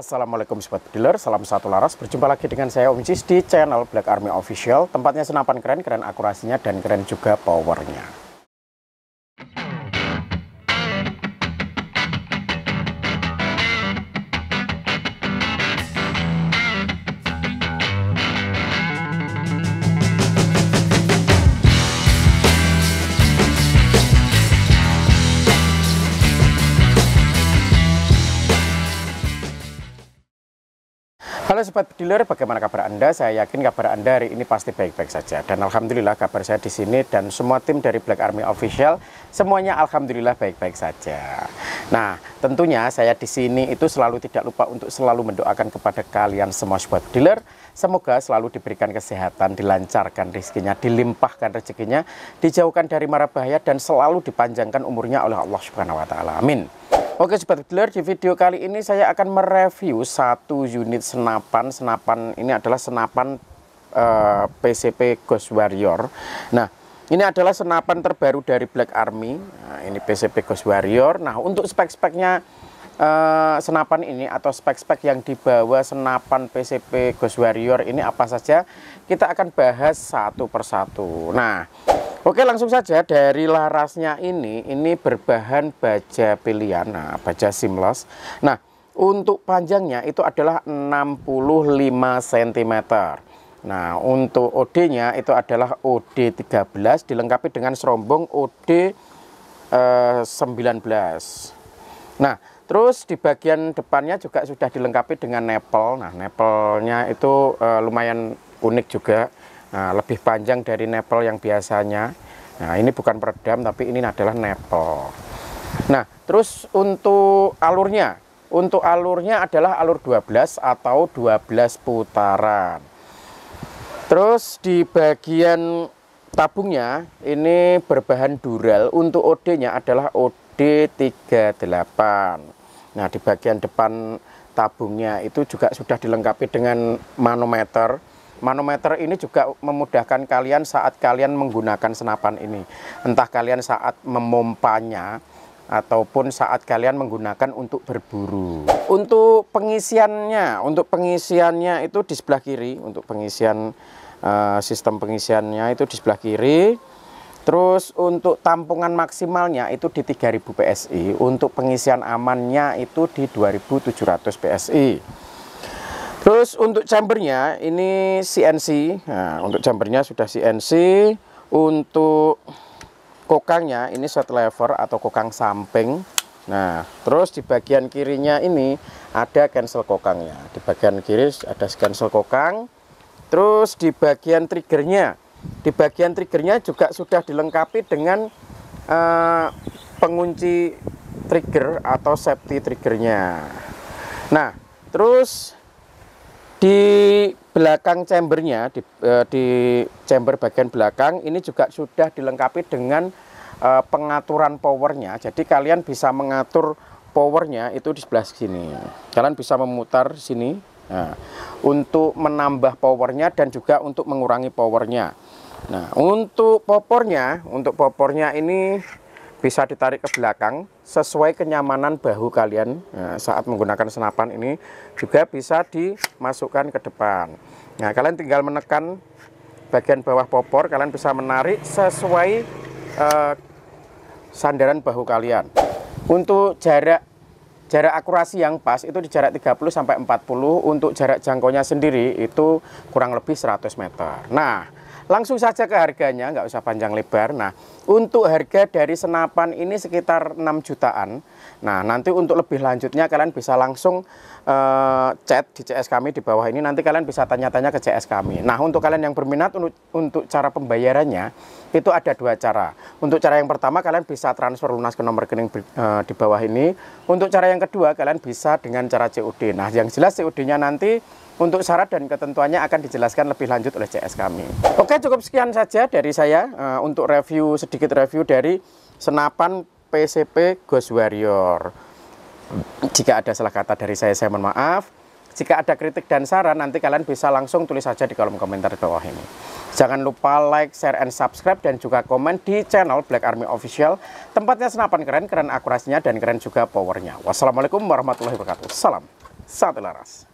Assalamualaikum Sobat Dealer, salam satu laras. Berjumpa lagi dengan saya Om Cis di channel Black Army Official. Tempatnya senapan keren, keren akurasinya dan keren juga powernya. Halo Sobat Dealer, bagaimana kabar Anda? Saya yakin kabar Anda hari ini pasti baik-baik saja. Dan Alhamdulillah kabar saya di sini dan semua tim dari Black Army Official, semuanya Alhamdulillah baik-baik saja. Nah, tentunya saya di sini itu selalu tidak lupa untuk selalu mendoakan kepada kalian semua Sobat Dealer. Semoga selalu diberikan kesehatan, dilancarkan rezekinya, dilimpahkan rezekinya, dijauhkan dari mara bahaya dan selalu dipanjangkan umurnya oleh Allah Subhanahu wa taala. Amin. Oke Sobat Killer, di video kali ini saya akan mereview satu unit senapan. Senapan ini adalah senapan uh, eh, PCP Ghost Warrior. Nah, ini adalah senapan terbaru dari Black Army. Nah, ini PCP Ghost Warrior. Nah, untuk spek-speknya uh, senapan ini atau spek-spek yang dibawa senapan PCP Ghost Warrior ini apa saja, kita akan bahas satu persatu. Nah, Oke langsung saja dari larasnya ini, ini berbahan baja pilihan, nah baja seamless. Nah untuk panjangnya itu adalah 65 cm. Nah untuk OD-nya itu adalah OD 13 dilengkapi dengan serombong OD eh, 19. Nah terus di bagian depannya juga sudah dilengkapi dengan nepel. Nah nepelnya itu eh, lumayan unik juga nah, lebih panjang dari nepel yang biasanya. Nah, ini bukan peredam, tapi ini adalah nepel. Nah, terus untuk alurnya, untuk alurnya adalah alur 12 atau 12 putaran. Terus di bagian tabungnya, ini berbahan dural, untuk OD-nya adalah OD 38. Nah, di bagian depan tabungnya itu juga sudah dilengkapi dengan manometer Manometer ini juga memudahkan kalian saat kalian menggunakan senapan ini. Entah kalian saat memompanya ataupun saat kalian menggunakan untuk berburu. Untuk pengisiannya, untuk pengisiannya itu di sebelah kiri untuk pengisian uh, sistem pengisiannya itu di sebelah kiri. Terus untuk tampungan maksimalnya itu di 3000 PSI, untuk pengisian amannya itu di 2700 PSI. Terus untuk chambernya ini CNC. Nah, untuk chambernya sudah CNC. Untuk kokangnya ini set lever atau kokang samping. Nah, terus di bagian kirinya ini ada cancel kokangnya. Di bagian kiri ada cancel kokang. Terus di bagian triggernya, di bagian triggernya juga sudah dilengkapi dengan uh, pengunci trigger atau safety triggernya. Nah, terus di belakang chambernya, di, uh, di chamber bagian belakang ini juga sudah dilengkapi dengan uh, pengaturan powernya. Jadi kalian bisa mengatur powernya itu di sebelah sini. Kalian bisa memutar sini nah, untuk menambah powernya dan juga untuk mengurangi powernya. Nah, untuk popornya, untuk popornya ini bisa ditarik ke belakang sesuai kenyamanan bahu kalian nah, saat menggunakan senapan ini juga bisa dimasukkan ke depan nah kalian tinggal menekan bagian bawah popor kalian bisa menarik sesuai eh, sandaran bahu kalian untuk jarak jarak akurasi yang pas itu di jarak 30 sampai 40 untuk jarak jangkaunya sendiri itu kurang lebih 100 meter nah Langsung saja ke harganya, nggak usah panjang lebar. Nah, untuk harga dari senapan ini sekitar 6 jutaan. Nah, nanti untuk lebih lanjutnya kalian bisa langsung uh, chat di CS kami di bawah ini. Nanti kalian bisa tanya-tanya ke CS kami. Nah, untuk kalian yang berminat untuk, untuk cara pembayarannya, itu ada dua cara. Untuk cara yang pertama, kalian bisa transfer lunas ke nomor rekening uh, di bawah ini. Untuk cara yang kedua, kalian bisa dengan cara COD. Nah, yang jelas COD-nya nanti untuk syarat dan ketentuannya akan dijelaskan lebih lanjut oleh CS kami. Oke, cukup sekian saja dari saya uh, untuk review sedikit review dari senapan PCP Ghost Warrior. Jika ada salah kata dari saya, saya mohon maaf. Jika ada kritik dan saran, nanti kalian bisa langsung tulis saja di kolom komentar di bawah ini. Jangan lupa like, share, and subscribe, dan juga komen di channel Black Army Official. Tempatnya senapan keren, keren akurasinya, dan keren juga powernya. Wassalamualaikum warahmatullahi wabarakatuh. Salam, satu laras.